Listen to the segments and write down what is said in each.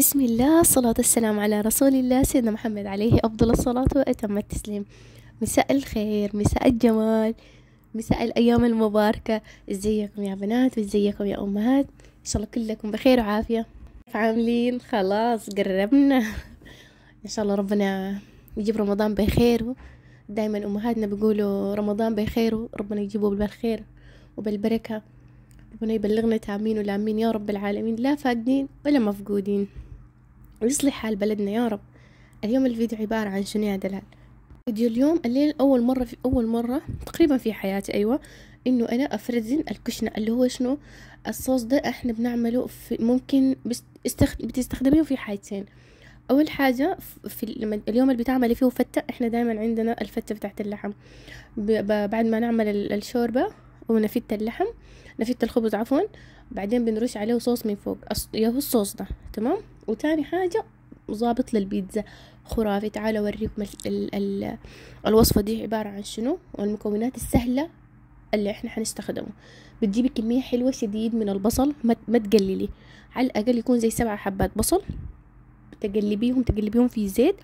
بسم الله الصلاة والسلام على رسول الله سيدنا محمد عليه أفضل الصلاة وأتم التسليم مساء الخير مساء الجمال مساء الأيام المباركة ازيكم يا بنات وازيكم يا أمهات إن شاء الله كلكم بخير وعافية كيف عاملين خلاص قربنا إن شاء الله ربنا يجيب رمضان بخير دايما أمهاتنا بيقولوا رمضان بخير ربنا يجيبه بالخير وبالبركة ربنا يبلغنا تامين ولامين يا رب العالمين لا فاقدين ولا مفقودين ويصلح حال بلدنا يا رب اليوم الفيديو عبارة عن شنو يا دلال فيديو اليوم الليل أول مرة في أول مرة تقريبا في حياتي أيوة إنه أنا أفرزن الكشنة اللي هو شنو الصوص ده إحنا بنعمله في ممكن بتستخدميه في حاجتين أول حاجة في اليوم اللي بتعملي فيه فتة إحنا دايما عندنا الفتة بتاعت اللحم ب... بعد ما نعمل الشوربة ونفت اللحم نفت الخبز عفوا بعدين بنرش عليه صوص من فوق يا هو الصوص ده تمام وتاني حاجة ظابط للبيتزا خرافي تعال اوريكم ال ال الوصفة دي عبارة عن شنو والمكونات السهلة اللي احنا حنستخدمه بتجيبي كمية حلوة شديد من البصل ما تقللي على الأقل يكون زي سبعة حبات بصل تقلبيهم تقلبيهم في زيت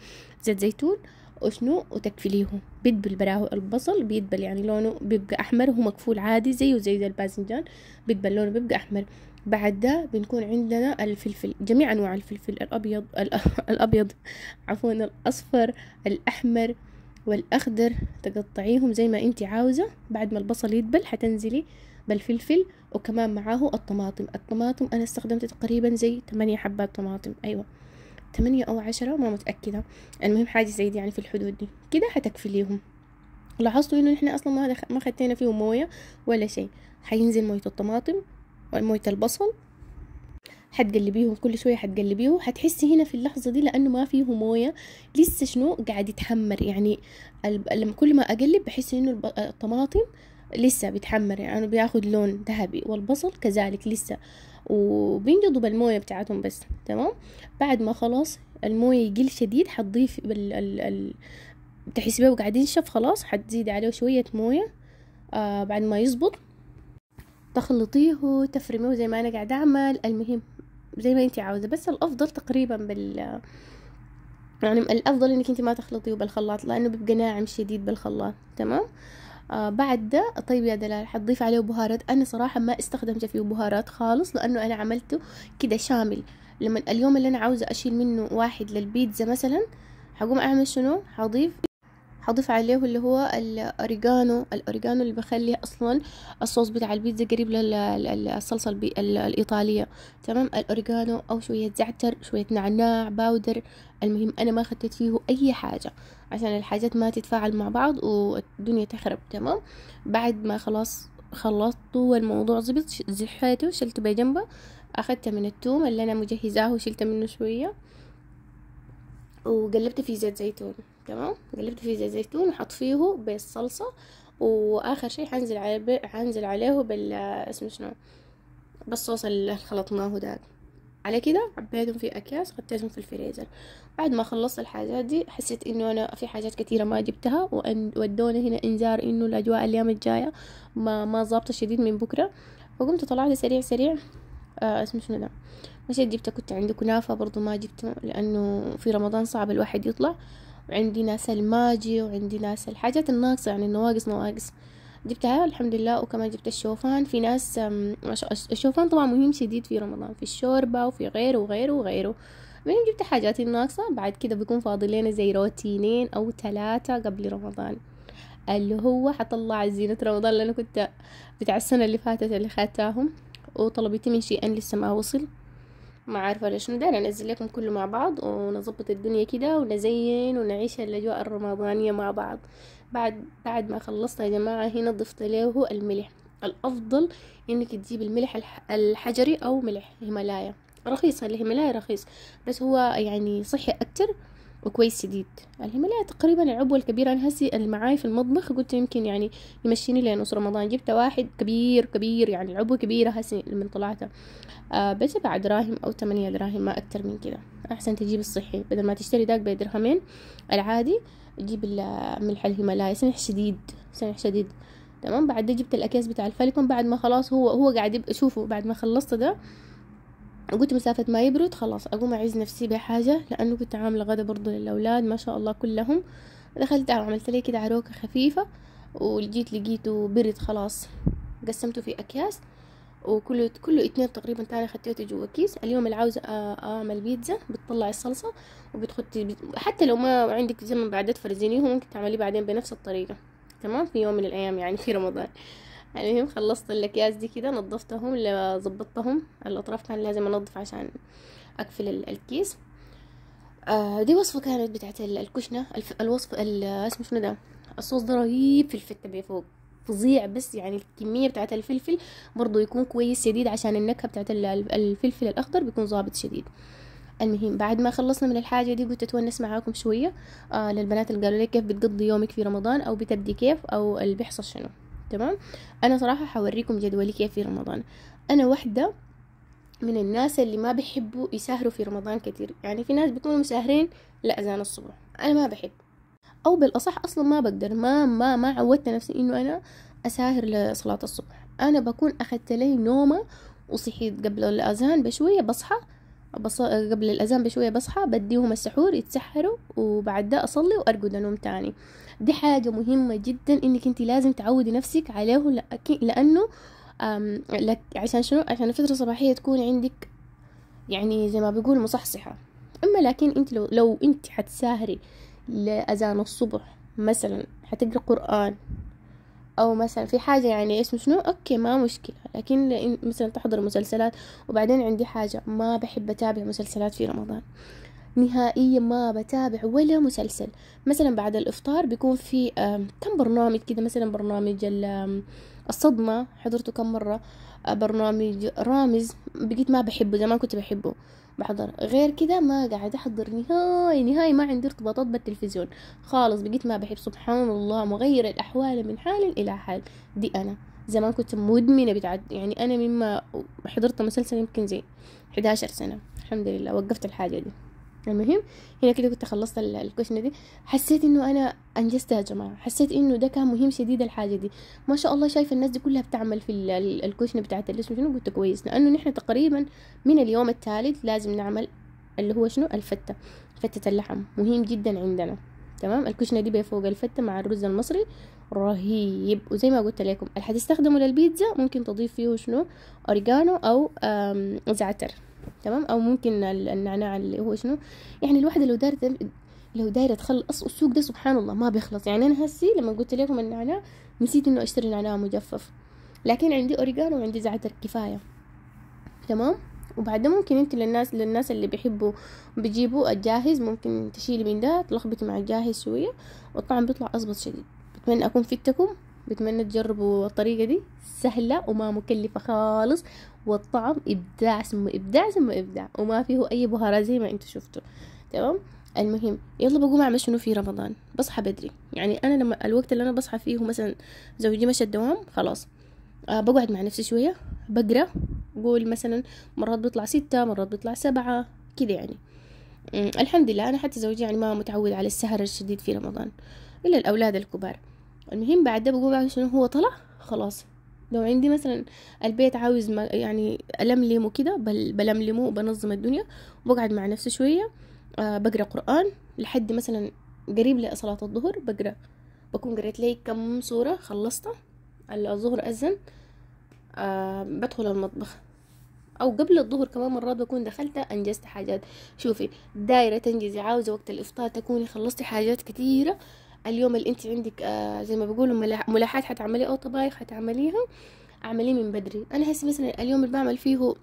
زيت زيتون وشنو وتكفليهم بيدبل براهو البصل بيدبل يعني لونه بيبقى أحمر وهو مكفول عادي زيه زي الباذنجان بيدبل لونه بيبقى أحمر بعد ده بنكون عندنا الفلفل جميع أنواع الفلفل الأبيض الأبيض عفوا الأصفر الأحمر والأخضر تقطعيهم زي ما انت عاوزة بعد ما البصل يدبل حتنزلي بالفلفل وكمان معاه الطماطم الطماطم أنا استخدمت تقريبا زي 8 حبات طماطم أيوة تمانية أو عشرة ما متأكدة المهم حاجة زي دي يعني في الحدود دي كده حتكفليهم لاحظتوا انه احنا اصلا ما ما خدتنا فيهم مويه ولا شيء حينزل مويه الطماطم موية البصل هتقلبيهم كل شويه هتقلبيه هتحسي هنا في اللحظه دي لانه ما فيه مويه لسه شنو قاعد يتحمر يعني لما كل ما اقلب بحس انه الطماطم لسه بيتحمر يعني بياخد لون ذهبي والبصل كذلك لسه وبينجضوا بالمويه بتاعتهم بس تمام بعد ما خلاص المويه يقل شديد هتضيف ال ال... ال... بتحسبيه وقاعد ينشف خلاص هتزيد عليه شويه مويه آه بعد ما يزبط تخلطيه وتفرميه زي ما انا قاعده اعمل المهم زي ما انت عاوزه بس الافضل تقريبا بال يعني الافضل انك انت ما تخلطيه بالخلاط لانه بيبقى ناعم شديد بالخلاط تمام آه بعد ده طيب يا دلال حتضيف عليه بهارات انا صراحه ما استخدمت فيه بهارات خالص لانه انا عملته كده شامل لما اليوم اللي انا عاوزه اشيل منه واحد للبيتزا مثلا حقوم اعمل شنو حضيف هضيف عليه اللي هو الاوريجانو الاوريجانو اللي بخلي اصلا الصوص بتاع البيتزا قريب للصلصه البي... الايطاليه تمام الاوريجانو او شويه زعتر شويه نعناع باودر المهم انا ما خدت فيه اي حاجه عشان الحاجات ما تتفاعل مع بعض والدنيا تخرب تمام بعد ما خلاص خلصت والموضوع زبط زحيته شلته بجنبه اخدته من التوم اللي انا مجهزاه وشلت منه شويه وقلبت فيه زيت زيتون تمام قلبت فيه زيت زيتون وحط فيه بالصلصه واخر شيء حنزل عليه حنزل عليه بال اسمه شنو بالصوص اللي خلطناه داك على كده عبيتهم في اكياس غطيتهم في الفريزر بعد ما خلصت الحاجات دي حسيت انه انا في حاجات كثيره ما جبتها وان هنا انذار انه الاجواء الايام الجايه ما ما ظابطه شديد من بكره فقمت طلعت سريع سريع آه اسمه شنو ده مش جبت كنت عندي كنافة برضو ما جبته لأنه في رمضان صعب الواحد يطلع وعندي ناس الماجي وعندي ناس الحاجات الناقصة يعني النواقص نواقص جبتها الحمد لله وكمان جبت الشوفان في ناس الشوفان طبعا مهم شديد في رمضان في الشوربة وفي غيره وغيره وغيره المهم جبت حاجاتي الناقصة بعد كده بيكون فاضل لنا زي روتينين أو ثلاثة قبل رمضان اللي هو حطلع زينة رمضان اللي أنا كنت بتاع السنة اللي فاتت اللي خدتاهم وطلبيتي من شيئان لسه ما وصل ما عارفه ليش ده انا انزل لكم كله مع بعض ونظبط الدنيا كده ونزين ونعيش الاجواء الرمضانيه مع بعض بعد بعد ما خلصت يا جماعه هنا ضفت له الملح الافضل انك تجيب الملح الحجري او ملح هيمالايا رخيصه الهيمالايا رخيص بس هو يعني صحي اكتر وكويس جديد قال لي تقريبا العبوة الكبيرة أنا هسي اللي في المطبخ قلت يمكن يعني يمشيني نص رمضان جبت واحد كبير كبير يعني العبوة كبيرة هسي من طلعتها آه بعد دراهم أو ثمانية دراهم ما أكتر من كده أحسن تجيب الصحي بدل ما تشتري داك بدرهمين العادي جيب الملح الهيمالايا سمح شديد سمح شديد تمام بعد ده جبت الأكياس بتاع الفاليكون بعد ما خلاص هو هو قاعد يبقى شوفوا بعد ما خلصت ده قلت مسافة ما يبرد خلاص أقوم أعز نفسي بحاجة لأنه كنت عاملة غدا برضو للأولاد ما شاء الله كلهم دخلت عملت لي كده عروكة خفيفة وجيت لقيته برد خلاص قسمته في أكياس وكله كله اتنين تقريبا تاني خديته جوا كيس اليوم اللي عاوزة أعمل بيتزا بتطلعي الصلصة وبتخطي حتى لو ما عندك زمن ما بعدت ممكن تعمليه بعدين بنفس الطريقة تمام في يوم من الأيام يعني في رمضان المهم يعني خلصت الاكياس دي كده نظفتهم ظبطتهم الاطراف كان لازم انظف عشان اقفل الكيس آه دي وصفه كانت بتاعت الكشنه الوصفه اسمه شنو ده الصوص ده رهيب في الفته فوق فظيع بس يعني الكمية بتاعت الفلفل برضو يكون كويس شديد عشان النكهة بتاعت الفلفل الأخضر بيكون ظابط شديد المهم بعد ما خلصنا من الحاجة دي قلت أتونس معاكم شوية آه للبنات اللي قالوا لي كيف بتقضي يومك في رمضان أو بتبدي كيف أو اللي بيحصل شنو تمام انا صراحه حوريكم جدولي كيف في رمضان انا واحده من الناس اللي ما بيحبوا يسهروا في رمضان كتير يعني في ناس بيكونوا مسهرين لأذان الصبح أنا ما بحب أو بالأصح أصلا ما بقدر ما ما ما عودت نفسي إنه أنا أساهر لصلاة الصبح أنا بكون اخذت لي نومة وصحيت قبل الأذان بشوية بصحى بص... قبل الأذان بشوية بصحى بديهم السحور يتسحروا وبعد ده أصلي وأرقد أنوم تاني دي حاجة مهمة جدا إنك أنت لازم تعودي نفسك عليه لأكي... لأنه أم... لك... عشان شنو عشان الفترة الصباحية تكون عندك يعني زي ما بيقول مصحصحة أما لكن أنت لو, لو أنت حتساهري لأذان الصبح مثلا حتقرأ قرآن او مثلا في حاجه يعني اسمه شنو اوكي ما مشكله لكن مثلا تحضر مسلسلات وبعدين عندي حاجه ما بحب اتابع مسلسلات في رمضان نهائيا ما بتابع ولا مسلسل مثلا بعد الافطار بيكون في كم برنامج كده مثلا برنامج الصدمة حضرته كم مرة آه، برنامج رامز بقيت ما بحبه زمان كنت بحبه بحضر غير كده ما قاعد احضر نهائي نهائي ما عندي ارتباطات بالتلفزيون خالص بقيت ما بحب سبحان الله مغير الاحوال من حال الى حال دي انا زمان كنت مدمنه بتعد يعني انا مما حضرت مسلسل يمكن زي 11 سنه الحمد لله وقفت الحاجه دي المهم هنا كده كنت خلصت الكوشنة دي حسيت انه انا انجزتها يا جماعة حسيت انه ده كان مهم شديد الحاجة دي ما شاء الله شايفة الناس دي كلها بتعمل في الكوشنة بتاعت الاسم شنو قلت كويس لانه نحن تقريبا من اليوم الثالث لازم نعمل اللي هو شنو الفتة فتة اللحم مهم جدا عندنا تمام الكشنة دي فوق الفتة مع الرز المصري رهيب وزي ما قلت لكم اللي هتستخدمه للبيتزا ممكن تضيف فيه شنو اوريجانو او زعتر تمام او ممكن النعناع اللي هو شنو يعني الواحده لو دارت لو دايره تخلص السوق ده سبحان الله ما بيخلص يعني انا هسي لما قلت لكم النعناع نسيت انه اشتري نعناع مجفف لكن عندي اوريجانو وعندي زعتر كفايه تمام وبعدها ممكن انت للناس للناس اللي بيحبوا بيجيبوا الجاهز ممكن تشيلي من ده تلخبطي مع الجاهز شويه والطعم بيطلع اظبط شديد بتمنى اكون فدتكم بتمنى تجربوا الطريقة دي سهلة وما مكلفة خالص والطعم إبداع ثم إبداع ثم إبداع وما فيه أي بهارات زي ما انتوا شفتوا تمام المهم يلا بقوم اعمل شنو في رمضان بصحى بدري يعني انا لما الوقت اللي انا بصحى فيه مثلا زوجي مشى الدوام خلاص أه بقعد مع نفسي شويه بقرا قول مثلا مرات بيطلع ستة مرات بيطلع سبعة كده يعني أمم، الحمد لله انا حتى زوجي يعني ما متعود على السهر الشديد في رمضان الا الاولاد الكبار المهم بعد ده بقول بعد شنو هو طلع خلاص لو عندي مثلا البيت عاوز ما يعني ألملمه كده بل بلملمه وبنظم الدنيا وبقعد مع نفسي شوية أه بقرأ قرآن لحد مثلا قريب لصلاة الظهر بقرأ بكون قريت لي كم صورة خلصتها الظهر أذن أه بدخل المطبخ او قبل الظهر كمان مرات بكون دخلت انجزت حاجات شوفي دايره تنجزي عاوزه وقت الافطار تكوني خلصتي حاجات كتيره اليوم اللي انت عندك آه، زي ما بقولوا ملاحات حتعملي او طبايخ حتعمليها اعمليه من بدري انا هسه مثلا اليوم اللي بعمل فيه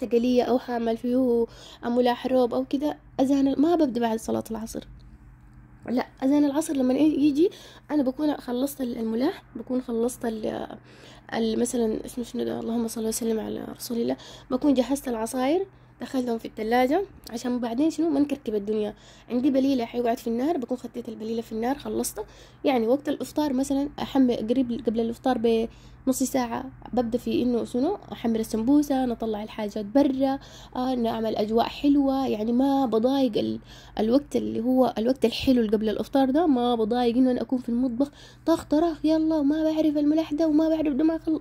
تقلية او حعمل فيه ملاح روب او كذا اذان ما ببدا بعد صلاة العصر لا اذان العصر لما يجي انا بكون خلصت الملاح بكون خلصت ال مثلا اسمه شنو اللهم صل وسلم على رسول الله بكون جهزت العصاير دخلتهم في الثلاجه عشان بعدين شنو ما نكركب الدنيا عندي بليله حيقعد في النار بكون خطيت البليله في النار خلصته يعني وقت الافطار مثلا أحمي قريب قبل الافطار بنص ساعه ببدا في انه شنو احمر السمبوسه نطلع الحاجات برا آه نعمل اجواء حلوه يعني ما بضايق ال... الوقت اللي هو الوقت الحلو اللي قبل الافطار ده ما بضايق انه انا اكون في المطبخ طخ طراخ يلا ما بعرف الملح ده وما بعرف ده ما خلص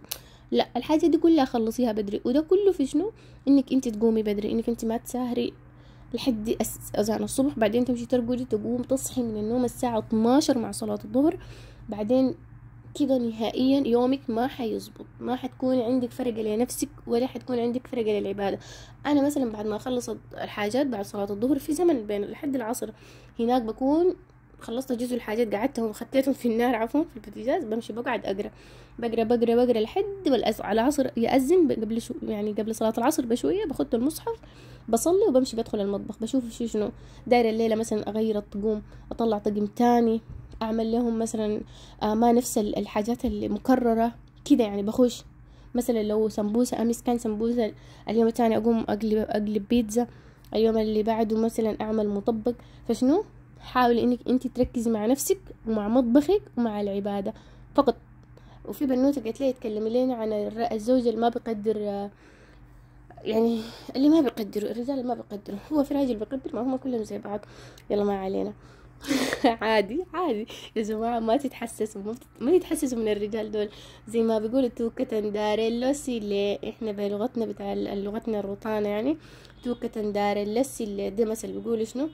لا الحاجه دي كلها خلصيها بدري وده كله في شنو انك انت تقومي بدري انك انت ما تسهري لحد اذان الصبح بعدين تمشي ترقدي تقوم تصحي من النوم الساعه 12 مع صلاه الظهر بعدين كده نهائيا يومك ما حيظبط ما حتكون عندك فرقة لنفسك ولا حتكون عندك فرقة للعبادة أنا مثلا بعد ما أخلص الحاجات بعد صلاة الظهر في زمن بين لحد العصر هناك بكون خلصت جزء الحاجات قعدتهم خطيتهم في النار عفوا في البوتجاز بمشي بقعد اقرا بقرا بقرا بقرا لحد والأز... على العصر يأذن قبل شو يعني قبل صلاة العصر بشوية باخد المصحف بصلي وبمشي بدخل المطبخ بشوف شو شنو دايرة الليلة مثلا اغير الطقوم اطلع طقم تاني اعمل لهم مثلا آه، ما نفس الحاجات المكررة كده يعني بخش مثلا لو سمبوسة امس كان سمبوسة اليوم التاني اقوم اقلب اقلب بيتزا اليوم اللي بعده مثلا اعمل مطبق فشنو حاولي انك انت تركزي مع نفسك ومع مطبخك ومع العبادة فقط وفي بنوتة قالت لي تكلمي لنا عن الزوج اللي ما بيقدر يعني اللي ما بيقدروا الرجال اللي ما بيقدروا هو في راجل بيقدر ما هم كلهم زي بعض يلا ما علينا عادي عادي يا جماعة ما تتحسسوا ما, تتحسسوا من الرجال دول زي ما بيقولوا توكة داري اللوسي اللي احنا بلغتنا بتاع لغتنا الروطانة يعني توكة داري اللوسي اللي ده مثل بيقولوا شنو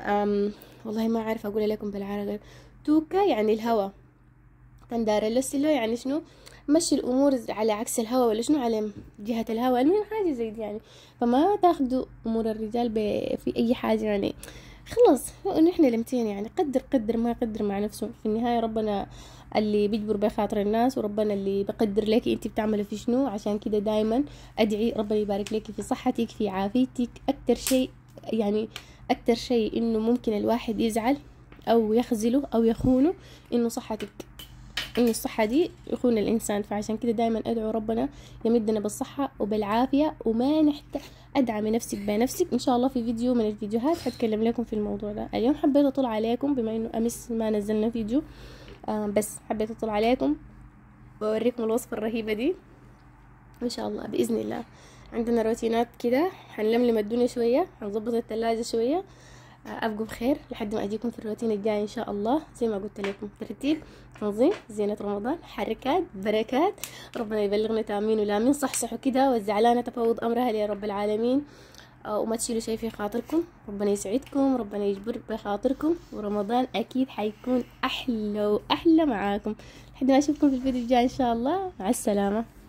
أم والله ما عارفة أقول لكم بالعربي توكا يعني الهوى الهواء تندارلسلو يعني شنو مشي الأمور على عكس الهوى ولا شنو على جهة الهوى المهم حاجة زي دي يعني فما تاخدوا أمور الرجال في أي حاجة يعني خلاص نحن لمتين يعني قدر قدر ما يقدر مع نفسه في النهاية ربنا اللي بيجبر بخاطر الناس وربنا اللي بقدر لك انت بتعملي في شنو عشان كده دايما ادعي ربنا يبارك لك في صحتك في عافيتك اكتر شيء يعني أكتر شيء إنه ممكن الواحد يزعل أو يخزله أو يخونه إنه صحتك إن الصحة دي يخون الإنسان فعشان كده دايما أدعو ربنا يمدنا بالصحة وبالعافية وما نحتاج أدعم نفسك بنفسك إن شاء الله في فيديو من الفيديوهات حتكلم لكم في الموضوع ده اليوم حبيت أطلع عليكم بما إنه أمس ما نزلنا فيديو آه بس حبيت أطلع عليكم وأوريكم الوصفة الرهيبة دي إن شاء الله بإذن الله عندنا روتينات كده هنلملم الدنيا شوية هنظبط التلاجة شوية ابقوا آه، بخير لحد ما اجيكم في الروتين الجاي ان شاء الله زي ما قلت لكم ترتيب تنظيم زينة رمضان حركات بركات ربنا يبلغنا تامين ولامين صحصحوا كده والزعلانة تفوض امرها يا رب العالمين آه، وما تشيلوا شيء في خاطركم ربنا يسعدكم ربنا يجبر بخاطركم ورمضان اكيد حيكون احلى واحلى معاكم لحد ما اشوفكم في الفيديو الجاي ان شاء الله مع السلامه